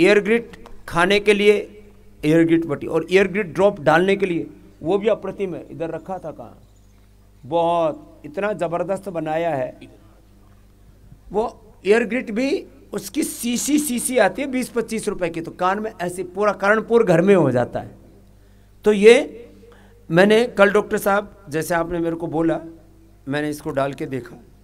air grit खाने के लिए एयर ग्रिट बटी और एयर ग्रिट ड्रॉप डालने के लिए वो भी अप्रतिम है इधर रखा था कहाँ बहुत इतना ज़बरदस्त बनाया है वो एयर ग्रिट भी उसकी सीसी सीसी आती है बीस पच्चीस रुपए की तो कान में ऐसे पूरा करणपुर घर में हो जाता है तो ये मैंने कल डॉक्टर साहब जैसे आपने मेरे को बोला मैंने इसको डाल के देखा